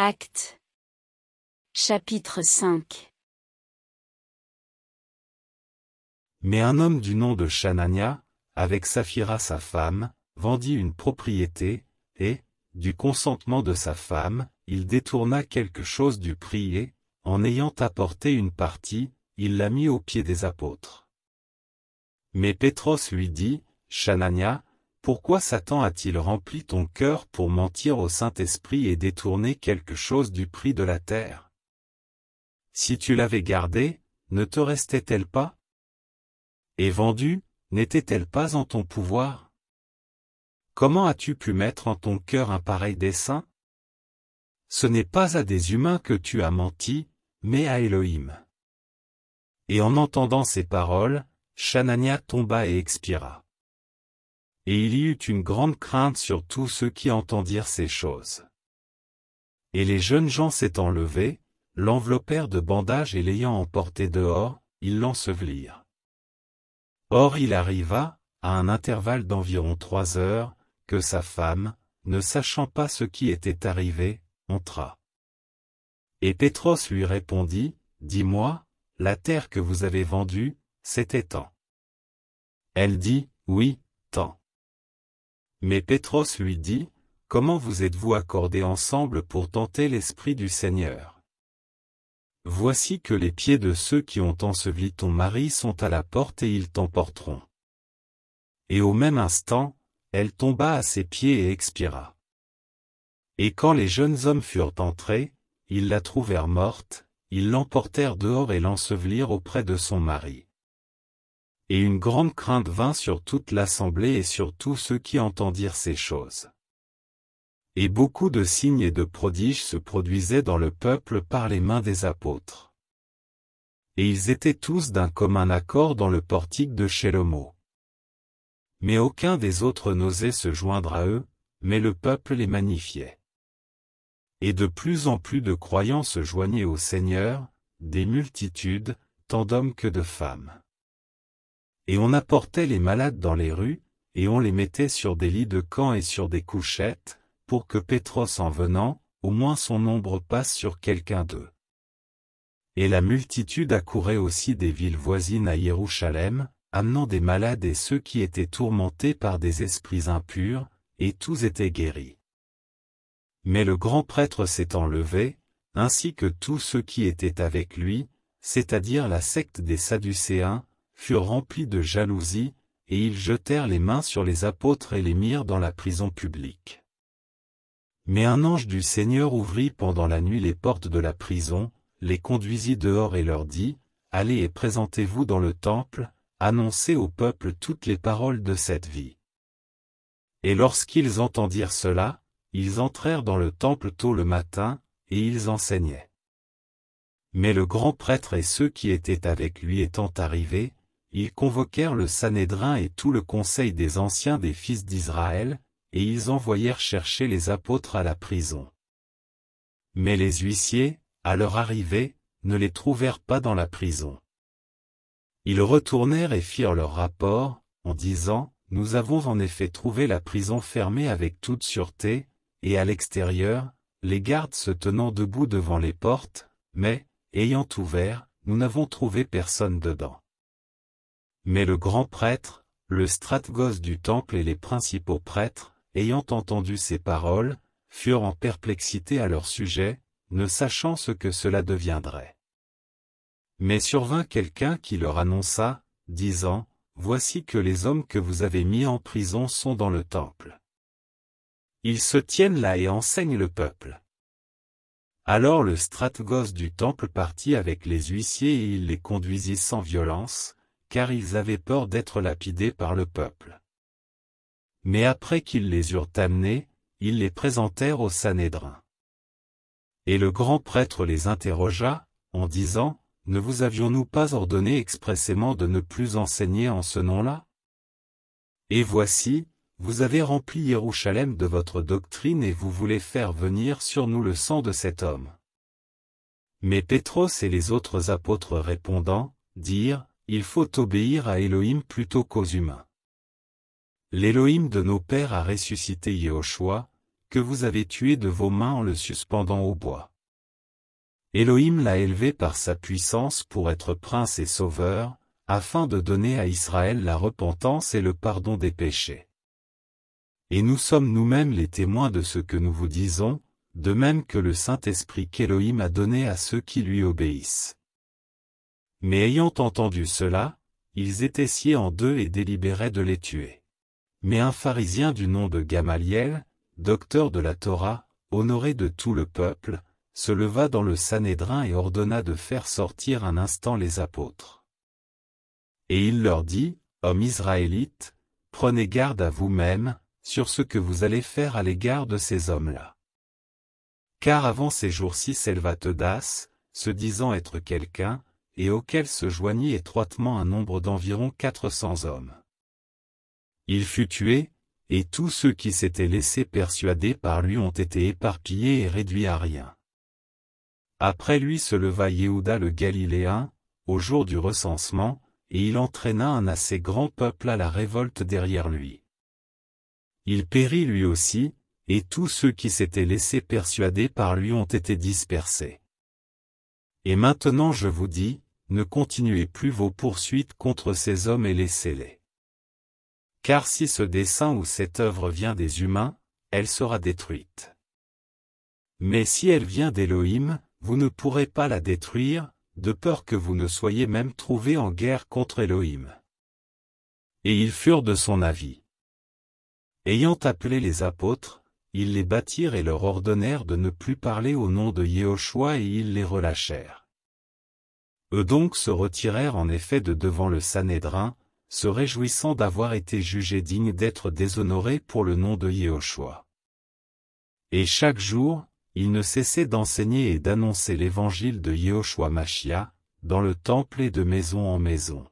Acte. Chapitre 5 Mais un homme du nom de Chanania, avec Saphira sa femme, vendit une propriété, et, du consentement de sa femme, il détourna quelque chose du prix et, en ayant apporté une partie, il l'a mit aux pieds des apôtres. Mais Pétros lui dit, Chanania, pourquoi Satan a-t-il rempli ton cœur pour mentir au Saint-Esprit et détourner quelque chose du prix de la terre Si tu l'avais gardé, ne te restait-elle pas Et vendue, n'était-elle pas en ton pouvoir Comment as-tu pu mettre en ton cœur un pareil dessein Ce n'est pas à des humains que tu as menti, mais à Elohim. Et en entendant ces paroles, Chanania tomba et expira. Et il y eut une grande crainte sur tous ceux qui entendirent ces choses. Et les jeunes gens s'étant levés, l'enveloppèrent de bandages et l'ayant emporté dehors, ils l'ensevelirent. Or il arriva, à un intervalle d'environ trois heures, que sa femme, ne sachant pas ce qui était arrivé, entra. Et Pétros lui répondit, Dis-moi, la terre que vous avez vendue, c'était tant. Elle dit, Oui, mais Pétros lui dit, Comment vous êtes-vous accordés ensemble pour tenter l'Esprit du Seigneur Voici que les pieds de ceux qui ont enseveli ton mari sont à la porte et ils t'emporteront. Et au même instant, elle tomba à ses pieds et expira. Et quand les jeunes hommes furent entrés, ils la trouvèrent morte, ils l'emportèrent dehors et l'ensevelirent auprès de son mari et une grande crainte vint sur toute l'assemblée et sur tous ceux qui entendirent ces choses. Et beaucoup de signes et de prodiges se produisaient dans le peuple par les mains des apôtres. Et ils étaient tous d'un commun accord dans le portique de Chélomo. Mais aucun des autres n'osait se joindre à eux, mais le peuple les magnifiait. Et de plus en plus de croyants se joignaient au Seigneur, des multitudes, tant d'hommes que de femmes et on apportait les malades dans les rues, et on les mettait sur des lits de camp et sur des couchettes, pour que Pétros en venant, au moins son ombre passe sur quelqu'un d'eux. Et la multitude accourait aussi des villes voisines à Jérusalem, amenant des malades et ceux qui étaient tourmentés par des esprits impurs, et tous étaient guéris. Mais le grand prêtre s'étant levé, ainsi que tous ceux qui étaient avec lui, c'est-à-dire la secte des Sadducéens, furent remplis de jalousie, et ils jetèrent les mains sur les apôtres et les mirent dans la prison publique. Mais un ange du Seigneur ouvrit pendant la nuit les portes de la prison, les conduisit dehors et leur dit, Allez et présentez-vous dans le temple, annoncez au peuple toutes les paroles de cette vie. Et lorsqu'ils entendirent cela, ils entrèrent dans le temple tôt le matin, et ils enseignaient. Mais le grand prêtre et ceux qui étaient avec lui étant arrivés, ils convoquèrent le Sanhédrin et tout le conseil des anciens des fils d'Israël, et ils envoyèrent chercher les apôtres à la prison. Mais les huissiers, à leur arrivée, ne les trouvèrent pas dans la prison. Ils retournèrent et firent leur rapport, en disant, « Nous avons en effet trouvé la prison fermée avec toute sûreté, et à l'extérieur, les gardes se tenant debout devant les portes, mais, ayant ouvert, nous n'avons trouvé personne dedans. Mais le grand prêtre, le stratgos du temple et les principaux prêtres, ayant entendu ces paroles, furent en perplexité à leur sujet, ne sachant ce que cela deviendrait. Mais survint quelqu'un qui leur annonça, disant, Voici que les hommes que vous avez mis en prison sont dans le temple. Ils se tiennent là et enseignent le peuple. Alors le stratgos du temple partit avec les huissiers et il les conduisit sans violence, car ils avaient peur d'être lapidés par le peuple. Mais après qu'ils les eurent amenés, ils les présentèrent au Sanhédrin. Et le grand prêtre les interrogea, en disant, Ne vous avions-nous pas ordonné expressément de ne plus enseigner en ce nom-là Et voici, vous avez rempli Jérusalem de votre doctrine et vous voulez faire venir sur nous le sang de cet homme. Mais Pétros et les autres apôtres répondant, dirent, il faut obéir à Elohim plutôt qu'aux humains. L'Élohim de nos pères a ressuscité Yehoshua, que vous avez tué de vos mains en le suspendant au bois. Elohim l'a élevé par sa puissance pour être prince et sauveur, afin de donner à Israël la repentance et le pardon des péchés. Et nous sommes nous-mêmes les témoins de ce que nous vous disons, de même que le Saint-Esprit qu'Élohim a donné à ceux qui lui obéissent. Mais ayant entendu cela, ils étaient sciés en deux et délibéraient de les tuer. Mais un pharisien du nom de Gamaliel, docteur de la Torah, honoré de tout le peuple, se leva dans le Sanhédrin et ordonna de faire sortir un instant les apôtres. Et il leur dit, Hommes israélites, prenez garde à vous-mêmes, sur ce que vous allez faire à l'égard de ces hommes-là. Car avant ces jours-ci s'éleva se disant être quelqu'un, et auquel se joignit étroitement un nombre d'environ 400 hommes. Il fut tué, et tous ceux qui s'étaient laissés persuader par lui ont été éparpillés et réduits à rien. Après lui se leva Yehuda le Galiléen, au jour du recensement, et il entraîna un assez grand peuple à la révolte derrière lui. Il périt lui aussi, et tous ceux qui s'étaient laissés persuader par lui ont été dispersés. Et maintenant je vous dis, ne continuez plus vos poursuites contre ces hommes et laissez-les. Car si ce dessein ou cette œuvre vient des humains, elle sera détruite. Mais si elle vient d'Élohim, vous ne pourrez pas la détruire, de peur que vous ne soyez même trouvés en guerre contre Élohim. Et ils furent de son avis. Ayant appelé les apôtres, ils les battirent et leur ordonnèrent de ne plus parler au nom de Yéhoshua et ils les relâchèrent. Eux donc se retirèrent en effet de devant le Sanhédrin, se réjouissant d'avoir été jugés dignes d'être déshonorés pour le nom de Yehoshua. Et chaque jour, ils ne cessaient d'enseigner et d'annoncer l'évangile de Yehoshua Machia, dans le temple et de maison en maison.